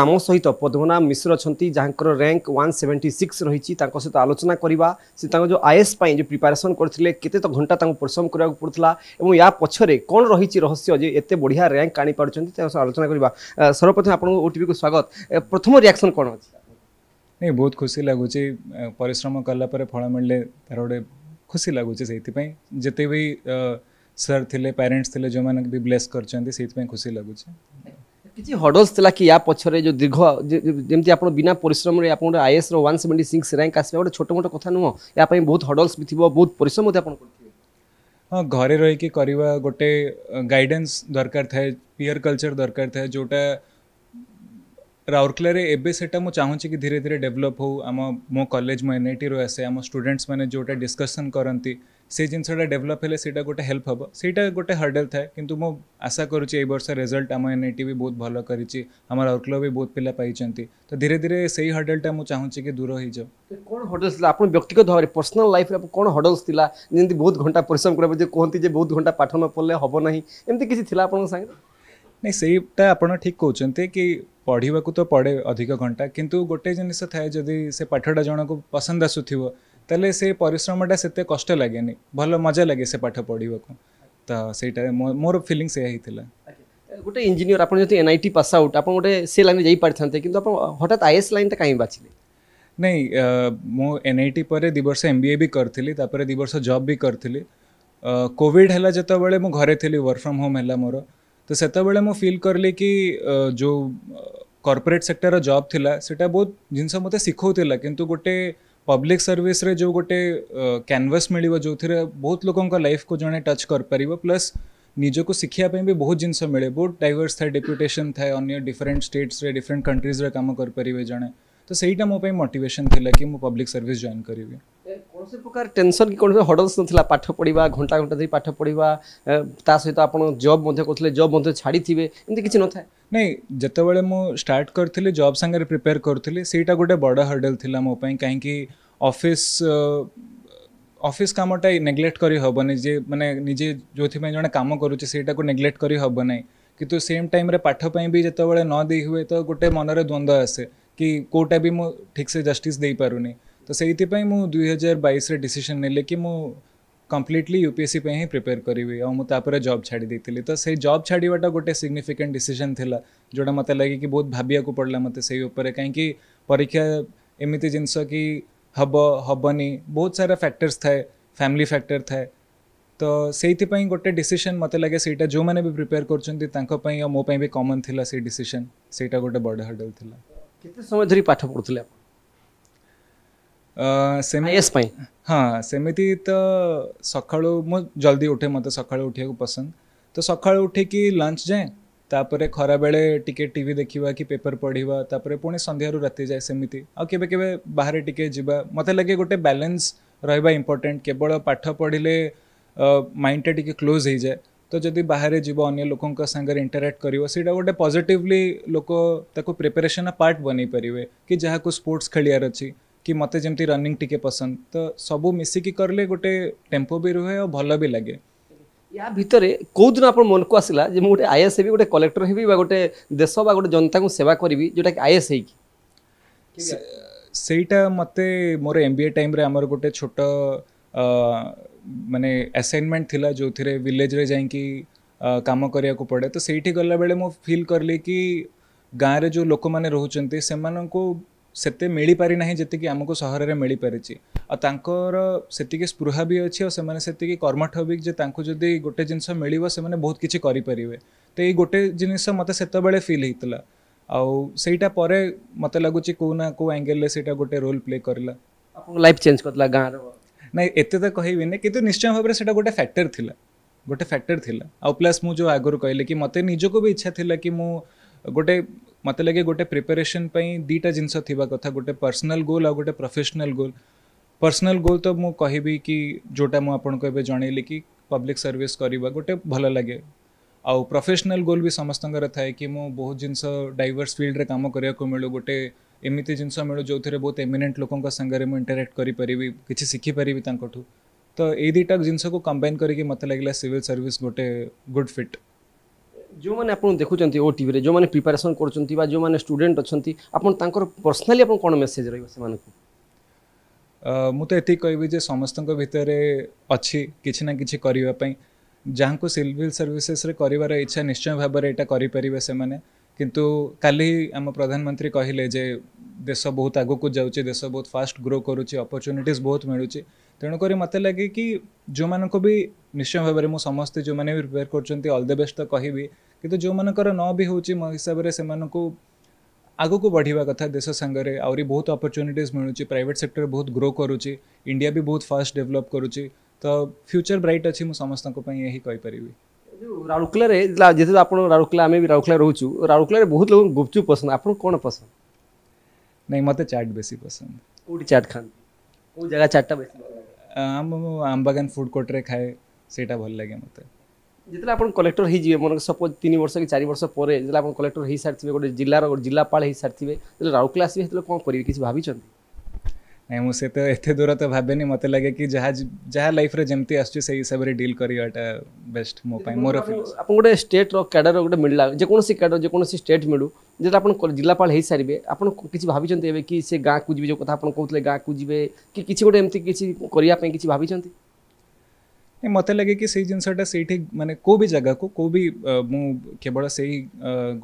ଆମ ସହିତ ପଦ୍ମନା ମିଶ୍ର ଅଛନ୍ତି ଯାହାଙ୍କର ର୍ୟାଙ୍କ ୱାନ୍ ସେଭେଣ୍ଟି ସିକ୍ସ ରହିଛି ତାଙ୍କ ସହିତ ଆଲୋଚନା କରିବା ସେ ତାଙ୍କ ଯେଉଁ ଆଇ ଏସ୍ ପାଇଁ ଯେଉଁ ପ୍ରିପାରେସନ୍ କରିଥିଲେ କେତେ ତ ଘଣ୍ଟା ତାଙ୍କୁ ପରିଶ୍ରମ କରିବାକୁ ପଡ଼ୁଥିଲା ଏବଂ ୟା ପଛରେ କ'ଣ ରହିଛି ରହସ୍ୟ ଯେ ଏତେ ବଢ଼ିଆ ର୍ୟାଙ୍କ ଆଣିପାରୁଛନ୍ତି ତାଙ୍କ ସହ ଆଲୋଚନା କରିବା ସର୍ବପ୍ରଥମେ ଆପଣଙ୍କୁ ଓଟିଭିକୁ ସ୍ୱାଗତ ପ୍ରଥମ ରିଆକ୍ସନ୍ କ'ଣ ଅଛି ନାଇଁ ବହୁତ ଖୁସି ଲାଗୁଛି ପରିଶ୍ରମ କଲା ପରେ ଫଳ ମିଳିଲେ ତା'ର ଗୋଟେ ଖୁସି ଲାଗୁଛି ସେଇଥିପାଇଁ ଯେତେ ବି ସାର୍ ଥିଲେ ପ୍ୟାରେଣ୍ଟସ୍ ଥିଲେ ଯେଉଁମାନଙ୍କୁ ବି ବ୍ଲେସ୍ କରିଛନ୍ତି ସେଇଥିପାଇଁ ଖୁସି ଲାଗୁଛି କିଛି ହଡଲ୍ସ ଥିଲା କି ୟା ପଛରେ ଯେଉଁ ଦୀର୍ଘ ଯେମିତି ଆପଣ ବିନା ପରିଶ୍ରମରେ ଆପଣ ଗୋଟେ ଆଇଏସ୍ର ୱାନ୍ ସେଭେଣ୍ଟି ସିକ୍ସ ର୍ୟାଙ୍କ ଆସିବା ଗୋଟେ ଛୋଟ ମୋଟ କଥା ନୁହଁ ୟା ପାଇଁ ବହୁତ ହଡଲ୍ସ ବି ଥିବ ବହୁତ ପରିଶ୍ରମ ମଧ୍ୟ ଆପଣ କରିଥିବେ ହଁ ଘରେ ରହିକି କରିବା ଗୋଟେ ଗାଇଡେନ୍ସ ଦରକାର ଥାଏ ପିଅର କଲଚର ଦରକାର ଥାଏ ଯେଉଁଟା ରାଉରକେଲାରେ ଏବେ ସେଇଟା ମୁଁ ଚାହୁଁଛି କି ଧୀରେ ଧୀରେ ଡେଭଲପ୍ ହେଉ ଆମ ମୋ କଲେଜ ମୁଁ ଏନ୍ଆଇଟିରୁ ଆସେ ଆମ ଷ୍ଟୁଡେଣ୍ଟସ୍ ମାନେ ଯେଉଁଟା ଡିସ୍କସନ୍ କରନ୍ତି ସେ ଜିନିଷଟା ଡେଭଲପ୍ ହେଲେ ସେଇଟା ଗୋଟେ ହେଲ୍ପ ହେବ ସେଇଟା ଗୋଟେ ହର୍ଡ଼େଲ୍ ଥାଏ କିନ୍ତୁ ମୁଁ ଆଶା କରୁଛି ଏଇ ବର୍ଷ ରେଜଲ୍ଟ ଆମ ଏନ୍ ଆଇ ଟି ବି ବହୁତ ଭଲ କରିଛି ଆମର ଅର୍କଲ ବି ବହୁତ ପିଲା ପାଇଛନ୍ତି ତ ଧୀରେ ଧୀରେ ସେଇ ହର୍ଡ଼େଲ୍ଟା ମୁଁ ଚାହୁଁଛି କି ଦୂର ହେଇଯାଉ କ'ଣ ହର୍ଡ଼ଲ୍ସ ଥିଲା ଆପଣ ବ୍ୟକ୍ତିଗତ ଭାବରେ ପର୍ସନାଲ ଲାଇଫ୍ରେ କ'ଣ ହର୍ଡ଼ଲ୍ସ ଥିଲା ଯେମିତି ବହୁତ ଘଣ୍ଟା ପରିଶ୍ରମ କରିବା ଯେ କୁହନ୍ତି ଯେ ବହୁତ ଘଣ୍ଟା ପାଠ ନ ପଢ଼ିଲେ ହେବ ନାହିଁ ଏମିତି କିଛି ଥିଲା ଆପଣଙ୍କ ସାଙ୍ଗରେ ନାଇଁ ସେଇଟା ଆପଣ ଠିକ୍ କହୁଛନ୍ତି କି ପଢ଼ିବାକୁ ତ ପଡ଼େ ଅଧିକ ଘଣ୍ଟା କିନ୍ତୁ ଗୋଟେ ଜିନିଷ ଥାଏ ଯଦି ସେ ପାଠଟା ଜଣକୁ ପସନ୍ଦ ଆସୁଥିବ ତାହେଲେ ସେ ପରିଶ୍ରମଟା ସେତେ କଷ୍ଟ ଲାଗେନି ଭଲ ମଜା ଲାଗେ ସେ ପାଠ ପଢ଼ିବାକୁ ତ ସେଇଟା ମୋର ଫିଲିଂ ସେୟା ହେଇଥିଲା ଗୋଟେ ଇଞ୍ଜିନିୟର ଆପଣ ଯେହେତୁ ଏନ୍ଆଇଟି ପାସ୍ ଆଉଟ୍ ଆପଣ ଗୋଟେ ସେ ଲାଇନ୍ରେ ଯାଇପାରିଥାନ୍ତେ କିନ୍ତୁ ଆପଣ ହଠାତ୍ ଆଇଏସ୍ ଲାଇନ୍ଟା କାହିଁକି ବାଛିଲେ ନାଇଁ ମୁଁ ଏନ୍ଆଇଟି ପରେ ଦୁଇ ବର୍ଷ ଏମ୍ ବି ଏ ବି କରିଥିଲି ତାପରେ ଦୁଇ ବର୍ଷ ଜବ୍ ବି କରିଥିଲି କୋଭିଡ଼ ହେଲା ଯେତେବେଳେ ମୁଁ ଘରେ ଥିଲି ୱାର୍କ ଫ୍ରମ୍ ହୋମ୍ ହେଲା ମୋର ତ ସେତେବେଳେ ମୁଁ ଫିଲ୍ କଲି କି ଯେଉଁ କର୍ପୋରେଟ୍ ସେକ୍ଟରର ଜବ୍ ଥିଲା ସେଇଟା ବହୁତ ଜିନିଷ ମୋତେ ଶିଖାଉଥିଲା କିନ୍ତୁ ଗୋଟେ पब्लिक सर्विस रे जो गोटे कैनवस मिल जो थे बहुत लोग लाइफ को जड़े टच कर पार प्लस निजो को सिखिया बहुत जिनस मिले बहुत डायवर्स था डेप्यूटेसन थाए अगर different states different different countries काम कर जड़े तो सहीटा मोप मोटेसन थी कि मुझ पब्लिक सर्विस जॉन करी कौन प्रकार टेनसन कि कौन हडल्स ना पाठ पढ़ा घंटा घंटा पाठ पढ़ा सहित आप जब करते जब छाड़ी थे एमती किसी नए नहीं जोबले मुझार्ट करी जब सांगे प्रिपेयर करी से गोटे बड़ हडल थी मोपाई कहीं अफिस् अफिस् कमटा नेग्लेक्ट करहबनी जे मैंने निजे जो जे कम करेटा को नेग्लेक्ट करहबना कि तो सेम टाइम पाठपाई भी जिते बड़े नदी हुए तो गोटे मनरे द्वंद्व आसे कि कौटा भी मुझे ठीक से जस्टिस दे पारुनी ତ ସେଇଥିପାଇଁ ମୁଁ ଦୁଇ ହଜାର ବାଇଶରେ ଡିସିସନ୍ ନେଲି କି ମୁଁ completely U P S C ପାଇଁ ହିଁ ପ୍ରିପେୟାର କରିବି ଆଉ ମୁଁ ତାପରେ ଜବ୍ ଛାଡ଼ି ଦେଇଥିଲି ତ ସେଇ ଜବ୍ ଛାଡ଼ିବାଟା ଗୋଟେ ସିଗ୍ନିଫିକାଣ୍ଟ ଡିସିସନ୍ ଥିଲା ଯେଉଁଟା ମୋତେ ଲାଗେ କି ବହୁତ ଭାବିବାକୁ ପଡ଼ିଲା ମୋତେ ସେଇ ଉପରେ କାହିଁକି ପରୀକ୍ଷା ଏମିତି ଜିନିଷ କି ହେବ ହେବନି ବହୁତ ସାରା ଫ୍ୟାକ୍ଟର୍ସ ଥାଏ ଫ୍ୟାମିଲି ଫ୍ୟାକ୍ଟର ଥାଏ ତ ସେଇଥିପାଇଁ ଗୋଟେ ଡିସିସନ୍ ମୋତେ ଲାଗେ ସେଇଟା ଯେଉଁମାନେ ବି ପ୍ରିପେୟାର କରୁଛନ୍ତି ତାଙ୍କ ପାଇଁ ଆଉ ମୋ ପାଇଁ ବି କମନ୍ ଥିଲା ସେଇ ଡିସିସନ୍ ସେଇଟା ଗୋଟେ ବଡ଼ ହର୍ଡ଼ଲ୍ ଥିଲା କେତେ ସମୟ ଧରି ପାଠ ପଢ଼ୁଥିଲେ ଆପଣ ସେମିତି ହଁ ସେମିତି ତ ସକାଳୁ ମୁଁ ଜଲ୍ଦି ଉଠେ ମୋତେ ସକାଳୁ ଉଠିବାକୁ ପସନ୍ଦ ତ ସକାଳୁ ଉଠିକି ଲଞ୍ଚ ଯାଏଁ ତାପରେ ଖରାବେଳେ ଟିକେ ଟି ଭି ଦେଖିବା କି ପେପର ପଢ଼ିବା ତାପରେ ପୁଣି ସନ୍ଧ୍ୟାରୁ ରାତି ଯାଏ ସେମିତି ଆଉ କେବେ କେବେ ବାହାରେ ଟିକେ ଯିବା ମୋତେ ଲାଗେ ଗୋଟେ ବାଲାନ୍ସ ରହିବା ଇମ୍ପୋର୍ଟାଣ୍ଟ କେବଳ ପାଠ ପଢ଼ିଲେ ମାଇଣ୍ଡଟା ଟିକେ କ୍ଲୋଜ୍ ହେଇଯାଏ ତ ଯଦି ବାହାରେ ଯିବ ଅନ୍ୟ ଲୋକଙ୍କ ସାଙ୍ଗରେ ଇଣ୍ଟରାକ୍ଟ କରିବ ସେଇଟା ଗୋଟେ ପଜିଟିଭଲି ଲୋକ ତାକୁ ପ୍ରିପାରେସନ୍ ପାର୍ଟ ବନେଇ ପାରିବେ କି ଯାହାକୁ ସ୍ପୋର୍ଟ୍ସ ଖେଳିବାର ଅଛି कि मत जमी रनिंग टिके पसंद तो सब मिसिक करले गोटे टेम्पो भी रुहे और भल भी लगे या भितर कौदिन आप मन को आसला गोटे आईएस हेबी गोटे कलेक्टर हेबी गोटे देश गोटे जनता को सेवा करी जोटा कि आईएस हो सेटा मत मोर एम बी ए टाइम रे गोटे छोट मानने असाइनमेंट थी जो थे विलेज रे जाकि कम करने को पड़े तो सही गला बेले मुझ फिल कि गाँव रो लोक मैंने रोचे से मानक ସେତେ ମିଳିପାରି ନାହିଁ ଯେତିକି ଆମକୁ ସହରରେ ମିଳିପାରିଛି ଆଉ ତାଙ୍କର ସେତିକି ସ୍ପୃହା ବି ଅଛି ଆଉ ସେମାନେ ସେତିକି କର୍ମଠ ବି ଯେ ତାଙ୍କୁ ଯଦି ଗୋଟେ ଜିନିଷ ମିଳିବ ସେମାନେ ବହୁତ କିଛି କରିପାରିବେ ତ ଏଇ ଗୋଟେ ଜିନିଷ ମୋତେ ସେତେବେଳେ ଫିଲ୍ ହେଇଥିଲା ଆଉ ସେଇଟା ପରେ ମୋତେ ଲାଗୁଛି କେଉଁ ନା କେଉଁ ଆଙ୍ଗେଲରେ ସେଇଟା ଗୋଟେ ରୋଲ୍ ପ୍ଲେ କରିଲା ଆପଣଙ୍କ ଲାଇଫ୍ ଚେଞ୍ଜ କରିଦେଲା ଗାଁର ନାଇଁ ଏତେ ତ କହିବିନି କିନ୍ତୁ ନିଶ୍ଚୟ ଭାବରେ ସେଇଟା ଗୋଟେ ଫ୍ୟାକ୍ଟର ଥିଲା ଗୋଟେ ଫ୍ୟାକ୍ଟର ଥିଲା ଆଉ ପ୍ଲସ୍ ମୁଁ ଯେଉଁ ଆଗରୁ କହିଲି କି ମୋତେ ନିଜକୁ ବି ଇଚ୍ଛା ଥିଲା କି ମୁଁ ଗୋଟେ ମୋତେ ଲାଗେ ଗୋଟେ ପ୍ରିପାରେସନ୍ ପାଇଁ ଦୁଇଟା ଜିନିଷ ଥିବା କଥା ଗୋଟେ ପର୍ସନାଲ୍ ଗୋଲ୍ ଆଉ ଗୋଟେ ପ୍ରଫେସନାଲ୍ ଗୋଲ୍ ପର୍ସନାଲ୍ ଗୋଲ୍ ତ ମୁଁ କହିବି କି ଯେଉଁଟା ମୁଁ ଆପଣଙ୍କୁ ଏବେ ଜଣେଇଲି କି ପବ୍ଲିକ୍ ସର୍ଭିସ୍ କରିବା ଗୋଟେ ଭଲ ଲାଗେ ଆଉ ପ୍ରଫେସନାଲ୍ ଗୋଲ୍ ବି ସମସ୍ତଙ୍କର ଥାଏ କି ମୁଁ ବହୁତ ଜିନିଷ ଡାଇଭର୍ସ ଫିଲ୍ଡରେ କାମ କରିବାକୁ ମିଳୁ ଗୋଟେ ଏମିତି ଜିନିଷ ମିଳୁ ଯେଉଁଥିରେ ବହୁତ ଏମିନେଣ୍ଟ ଲୋକଙ୍କ ସାଙ୍ଗରେ ମୁଁ ଇଣ୍ଟରାକ୍ଟ କରିପାରିବି କିଛି ଶିଖିପାରିବି ତାଙ୍କଠୁ ତ ଏଇ ଦୁଇଟା ଜିନିଷକୁ କମ୍ବାଇନ୍ କରିକି ମୋତେ ଲାଗିଲା ସିଭିଲ୍ ସର୍ଭିସ୍ ଗୋଟେ ଗୁଡ଼୍ ଫିଟ୍ ଯେଉଁମାନେ ଆପଣ ଦେଖୁଛନ୍ତି ଓ ଟିଭିରେ ଯେଉଁମାନେ ପ୍ରିପାରେସନ୍ କରୁଛନ୍ତି ବା ଯେଉଁମାନେ ଷ୍ଟୁଡେଣ୍ଟ ଅଛନ୍ତି ଆପଣ ତାଙ୍କର ପର୍ସନାଲି ଆପଣ କ'ଣ ମେସେଜ୍ ରହିବ ସେମାନଙ୍କୁ ମୁଁ ତ ଏତିକି କହିବି ଯେ ସମସ୍ତଙ୍କ ଭିତରେ ଅଛି କିଛି ନା କିଛି କରିବା ପାଇଁ ଯାହାଙ୍କୁ ସିଭିଲ୍ ସର୍ଭିସେସ୍ରେ କରିବାର ଇଚ୍ଛା ନିଶ୍ଚୟ ଭାବରେ ଏଇଟା କରିପାରିବେ ସେମାନେ କିନ୍ତୁ କାଲି ଆମ ପ୍ରଧାନମନ୍ତ୍ରୀ କହିଲେ ଯେ ଦେଶ ବହୁତ ଆଗକୁ ଯାଉଛି ଦେଶ ବହୁତ ଫାଷ୍ଟ ଗ୍ରୋ କରୁଛି ଅପରଚ୍ୟୁନିଟିଜ୍ ବହୁତ ମିଳୁଛି तेणुक मत लगे कि जो मान को भी निश्चय भाव में समस्ते जो मैंने भी प्रिपेयर करल द बेस्ट तो कह कि जो मानकर न भी हूँ हिसाब से आग को बढ़िया कथा देश सांगे आहरी बहुत अपरच्युनिटीज मिलूँ प्राइवेट सेक्टर बहुत ग्रो करुच्च इंडिया भी बहुत फास्ट डेभलप कर तो फ्यूचर ब्राइट अच्छी समस्त यहीपर राउरकेल जेहे आप राउरकला आम भी राउरकला रोचु राउरकल बहुत लोग गुपचुप पसंद आप कौन पसंद नहीं मत चाट बेसी पसंद कौट खाते जगह चाटा बेसी ଆମ ଆମ୍ବାଗାନ ଫୁଡ୍ କୋର୍ଟରେ ଖାଏ ସେଇଟା ଭଲ ଲାଗେ ମୋତେ ଯେତେବେଳେ ଆପଣ କଲେକ୍ଟର ହେଇଯିବେ ମୋର ସପୋଜ୍ ତିନି ବର୍ଷ କି ଚାରି ବର୍ଷ ପରେ ଯେତେବେଳେ ଆପଣ କଲେକ୍ଟର ହେଇସାରିଥିବେ ଗୋଟେ ଜିଲ୍ଲାର ଗୋଟେ ଜିଲ୍ଲାପାଳ ହେଇସାରିଥିବେ ଯେତେବେଳେ ରାଉରକେଲା ଆସିବେ ସେତେବେଳେ କ'ଣ କରିବେ କିଛି ଭାବିଛନ୍ତି એ મુસે તો એતે દુરો તો ભાબેની મત લાગે કે જહાજ જહા લાઈફ રે જમતી આસ છે સહી હિસાબ રે ડીલ કરી ઓટા બેસ્ટ મોપાઈ મોરો ફિલ આપણ ગોડે સ્ટેટ રો કેડરો ગોડે મિડલા જે કોનો સીકરેટ જે કોનો સી સ્ટેટ મિડુ જે આપણ જિલ્લાપાલ હેઈ સરીબે આપણ કીચી ભાબી જંતે એબે કે સે ગાકુજી જે કથા આપણ કોતલે ગાકુજીબે કે કીચી ગોડે એમતી કીચી করিয়া પે કીચી ભાબી જંતે ମତେ ଲାଗେ କି ସେଇ ଜିନିଷଟା ସେଇଠି ମାନେ କେଉଁ ବି ଜାଗାକୁ କେଉଁ ବି ମୁଁ କେବଳ ସେଇ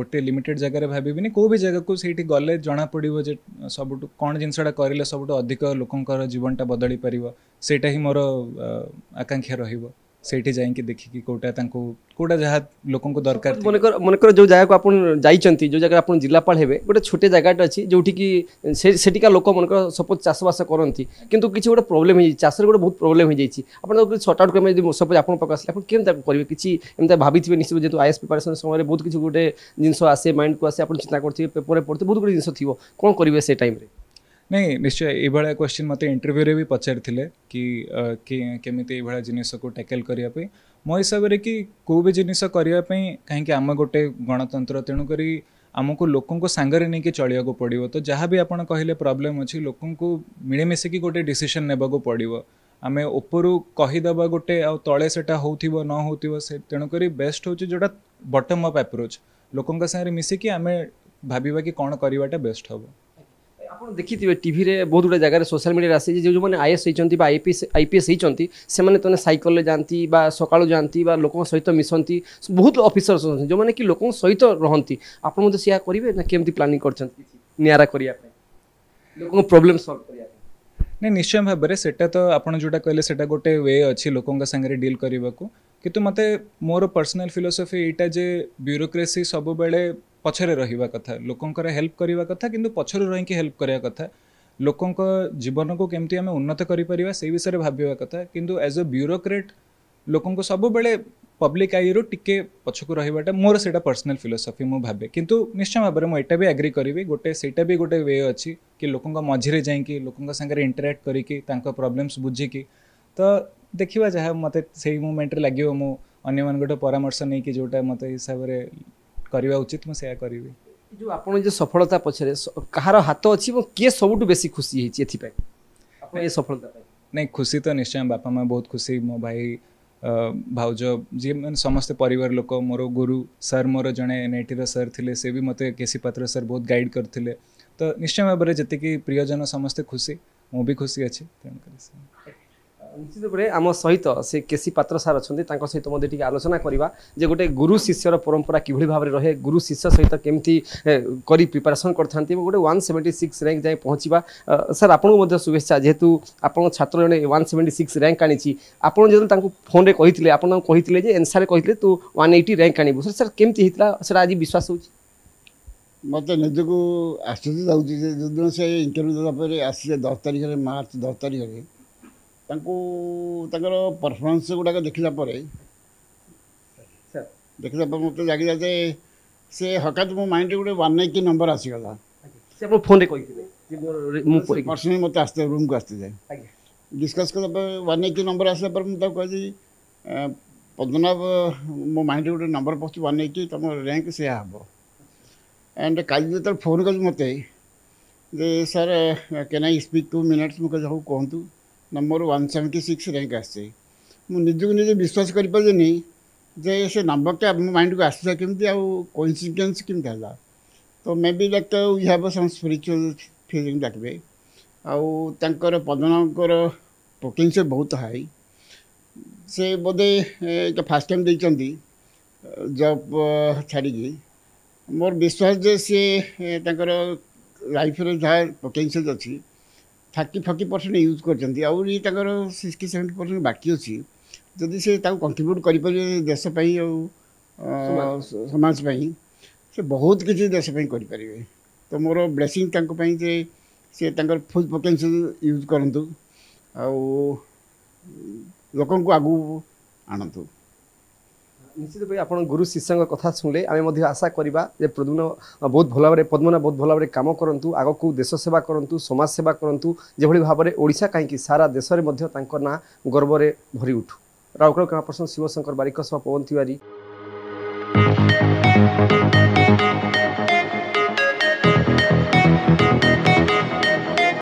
ଗୋଟେ ଲିମିଟେଡ୍ ଜାଗାରେ ଭାବିବିନି କେଉଁ ବି ଜାଗାକୁ ସେଇଠି ଗଲେ ଜଣାପଡ଼ିବ ଯେ ସବୁଠୁ କ'ଣ ଜିନିଷଟା କରିଲେ ସବୁଠୁ ଅଧିକ ଲୋକଙ୍କର ଜୀବନଟା ବଦଳି ପାରିବ ସେଇଟା ହିଁ ମୋର ଆକାଂକ୍ଷା ରହିବ ସେଇଠି ଯାଇକି ଦେଖିକି କେଉଁଟା ତାଙ୍କୁ କେଉଁଟା ଯାହା ଲୋକଙ୍କୁ ଦରକାର ମନେକର ମନେକର ଯେଉଁ ଜାଗାକୁ ଆପଣ ଯାଇଛନ୍ତି ଯେଉଁ ଜାଗାରେ ଆପଣ ଜିଲ୍ଲାପାଳ ହେବେ ଗୋଟେ ଛୋଟିଆ ଜାଗାଟେ ଅଛି ଯେଉଁଠିକି ସେ ସେଠିକା ଲୋକ ମନେକର ସପୋଜ୍ ଚାଷବାସ କରନ୍ତି କିନ୍ତୁ କିଛି ଗୋଟେ ପ୍ରୋବ୍ଲେମ୍ ହେଇଯାଇଛି ଚାଷରେ ଗୋଟେ ବହୁତ ପ୍ରୋବ୍ଲେମ୍ ହେଇଯାଇଛି ଆପଣ ତାକୁ ସର୍ଟ ଆଉଟ୍ କରିବେ ଯଦି ସପୋଜ୍ ଆପଣଙ୍କ ପାଖକୁ ଆସିଲେ ଆପଣ କେମିତି ତାକୁ କରିବେ କିଛି ଏମିତି ଭାବିଥିବେ ନିଶ୍ଚିତ ଯେହେତୁ ଆଇଏସ୍ ପ୍ରିପାରେସନ୍ ସମୟରେ ବହୁତ କିଛି ଗୋଟେ ଜିନିଷ ଆସେ ମାଇଣ୍ଡକୁ ଆସେ ଆପଣ ଚିନ୍ତା କରୁଥିବେ ପେପର୍ରେ ପଢ଼ୁଥିବେ ବହୁତ ଗୁଡ଼ିଏ ଜିନିଷ ଥିବ କ'ଣ କରିବେ ସେ ଟାଇମ୍ରେ ନାଇଁ ନିଶ୍ଚୟ ଏଇଭଳିଆ କ୍ୱେଶ୍ଚିନ୍ ମୋତେ ଇଣ୍ଟରଭ୍ୟୁରେ ବି ପଚାରିଥିଲେ କି କେମିତି ଏଇଭଳିଆ ଜିନିଷକୁ ଟ୍ୟାକେଲ୍ କରିବା ପାଇଁ ମୋ ହିସାବରେ କି କେଉଁ ବି ଜିନିଷ କରିବା ପାଇଁ କାହିଁକି ଆମେ ଗୋଟେ ଗଣତନ୍ତ୍ର ତେଣୁକରି ଆମକୁ ଲୋକଙ୍କୁ ସାଙ୍ଗରେ ନେଇକି ଚଳିବାକୁ ପଡ଼ିବ ତ ଯାହା ବି ଆପଣ କହିଲେ ପ୍ରୋବ୍ଲେମ୍ ଅଛି ଲୋକଙ୍କୁ ମିଳିମିଶିକି ଗୋଟେ ଡିସିସନ୍ ନେବାକୁ ପଡ଼ିବ ଆମେ ଉପରୁ କହିଦେବା ଗୋଟେ ଆଉ ତଳେ ସେଟା ହେଉଥିବ ନ ହେଉଥିବ ସେ ତେଣୁକରି ବେଷ୍ଟ ହେଉଛି ଯେଉଁଟା ବଟମ୍ ଅପ୍ ଆପ୍ରୋଚ୍ ଲୋକଙ୍କ ସାଙ୍ଗରେ ମିଶିକି ଆମେ ଭାବିବା କି କ'ଣ କରିବାଟା ବେଷ୍ଟ ହେବ देखिथे टी रे बहुत गुटा जगह सोशल मीडिया आसे जो जो मैंने आईएस होती आईपीएस होती तो सैकल जाती सका जाती लोकों सहित मिशंट बहुत अफिसर्स जो मैंने कि लोकों सहित रहा आप मत सी प्लानिंग करा करने प्रोब्लेम सल्व करने नहीं निश्चय भाव में सेटा तो आपड़ जोटा कहले गोटे वे अच्छे लोकों सागर डिल करने को कितु मत मोर पर्सनाल फिलोसफी ये जे ब्यूरोक्रेसी सब बेले पचर रहा कथ लोकंर हेल्प करवा कथ कि पचर रही हेल्प करवा कथा लोक जीवन को कमी आम उन्नत कर विषय एज अ ब्यूरोक्रेट लोक सब बेले पब्लिक आई रु टे पछक रहा मोर से पर्सनाल फिलोसफी मुझे भावे कि निश्चय भाव में यहाँ भी आग्री करी गोटे से गोटे वे अच्छी कि लोक मझे जाइ लोकर इंटराक्ट करके प्रोब्लेम्स बुझिकी तो देखा जहाँ मत से मुमेंट लगे मुझे परामर्श नहीं कि जोटा मत हिसाब से କରିବା ଉଚିତ ମୁଁ ସେୟା କରିବି ଯେଉଁ ଆପଣ ଯେ ସଫଳତା ପଛରେ କାହାର ହାତ ଅଛି ଏବଂ କିଏ ସବୁଠୁ ବେଶୀ ଖୁସି ହେଇଛି ଏଥିପାଇଁ ଆପଣ ଏ ସଫଳତା ପାଇଁ ନାଇଁ ଖୁସି ତ ନିଶ୍ଚୟ ବାପା ମା ବହୁତ ଖୁସି ମୋ ଭାଇ ଭାଉଜ ଯିଏ ମାନେ ସମସ୍ତେ ପରିବାର ଲୋକ ମୋର ଗୁରୁ ସାର୍ ମୋର ଜଣେ ଏନ୍ଆଇଟିର ସାର୍ ଥିଲେ ସେ ବି ମୋତେ କେସି ପାତ୍ର ସାର୍ ବହୁତ ଗାଇଡ଼ କରିଥିଲେ ତ ନିଶ୍ଚୟ ଭାବରେ ଯେତିକି ପ୍ରିୟଜନ ସମସ୍ତେ ଖୁସି ମୁଁ ବି ଖୁସି ଅଛି ତେଣୁକରି ନିଶ୍ଚିତ ଭାବରେ ଆମ ସହିତ ସେ କେସି ପାତ୍ର ସାର୍ ଅଛନ୍ତି ତାଙ୍କ ସହିତ ମଧ୍ୟ ଟିକେ ଆଲୋଚନା କରିବା ଯେ ଗୋଟେ ଗୁରୁ ଶିଷ୍ୟର ପରମ୍ପରା କିଭଳି ଭାବରେ ରହେ ଗୁରୁ ଶିଷ୍ୟ ସହିତ କେମିତି କରି ପ୍ରିପାରେସନ୍ କରିଥାନ୍ତି ଏବଂ ଗୋଟେ ୱାନ୍ ସେଭେଣ୍ଟି ସିକ୍ସ ର୍ୟାଙ୍କ ଯାଏଁ ପହଞ୍ଚିବା ସାର୍ ଆପଣଙ୍କୁ ମଧ୍ୟ ଶୁଭେଚ୍ଛା ଯେହେତୁ ଆପଣଙ୍କ ଛାତ୍ର ଜଣେ ୱାନ୍ ସେଭେଣ୍ଟି ସିକ୍ସ ର୍ୟାଙ୍କ ଆଣିଛି ଆପଣ ଯେତେବେଳେ ତାଙ୍କୁ ଫୋନ୍ରେ କହିଥିଲେ ଆପଣ ତାଙ୍କୁ କହିଥିଲେ ଯେ ଏନ୍ସାରେ କହିଥିଲେ ତୁ ୱାନ୍ ଏଇଟି ର୍ୟାଙ୍କ ଆଣିବୁ ସାର୍ ସାର୍ କେମିତି ହେଇଥିଲା ସେଟା ଆଜି ବିଶ୍ୱାସ ହେଉଛି ମୋତେ ନିଜକୁ ଆଶ୍ଚର୍ଯ୍ୟ ଦେଉଛି ଯେ ଯେଉଁଦିନ ସେ ଇଣ୍ଟରଭ୍ୟୁ ଦେଲା ପରେ ଆସିଲେ ଦଶ ତାରିଖରେ ମାର୍ଚ୍ଚ ଦଶ ତାରିଖରେ परफरमान्स गुड़ाक देखला देखा मत लगेगा से हकात मो माइंड गोटे वन एक नंबर आसगला फोन मत आस रूम को आसती है डिस्कस कर वन एक नंबर आसापर पद्मनाभ मो माइंड गोटे नंबर पड़ी वन एक तुम रैंक से हम एंड कल फोन कर मत sir can I speak two minutes मुझे कहतु number one seventy six rank ଆସିଛି ମୁଁ ନିଜକୁ ନିଜେ ବିଶ୍ୱାସ କରିପାରିଲିନି ଯେ ସେ ନମ୍ବରଟା ମୋ ମାଇଣ୍ଡକୁ ଆସିଲା କେମିତି ଆଉ କୋଇନ୍ସିଡେନ୍ସ କେମିତି ହେଲା ତ maybe that we have some spiritual feeling that ଆଉ ତାଙ୍କର ପଦନଙ୍କର ପୋଟେନ୍ସିଆଲ ବହୁତ ହାଇ ସେ ବୋଧେ ଏଇଟା ଫାର୍ଷ୍ଟ ଟାଇମ୍ ଦେଇଛନ୍ତି ଜବ୍ ଛାଡ଼ିକି ମୋର ବିଶ୍ୱାସ ଯେ ସିଏ ତାଙ୍କର ଲାଇଫ୍ରେ ଯାହା ପୋଟେନ୍ସିଆଲ ଅଛି थर्टी फर्टी परसेंट यूज करती आई सिक्सटी सेवेन्टी परसेंट बाकी अच्छी जदि से कंट्रब्यूट कर देशपाई समाजपी से बहुत किसी देशपे तो मोर ब्लेसींग से फुल पोटेनसीयल यूज करूँ आ आगू आणतु ନିଶ୍ଚିତ ଭାବେ ଆପଣ ଗୁରୁ ଶିଷ୍ୟଙ୍କ କଥା ଶୁଣିଲେ ଆମେ ମଧ୍ୟ ଆଶା କରିବା ଯେ ପଦ୍ମନା ବହୁତ ଭଲ ଭାବରେ ପଦ୍ମନା ବହୁତ ଭଲ ଭାବରେ କାମ କରନ୍ତୁ ଆଗକୁ ଦେଶ ସେବା କରନ୍ତୁ ସମାଜ ସେବା କରନ୍ତୁ ଯେଭଳି ଭାବରେ ଓଡ଼ିଶା କାହିଁକି ସାରା ଦେଶରେ ମଧ୍ୟ ତାଙ୍କ ନାଁ ଗର୍ବରେ ଭରି ଉଠୁ ରାଉରକେଲା କାମ ପର୍ସନ ଶିବଶଙ୍କର ବାରିକ ସହ ପବନ ତିୱାରୀ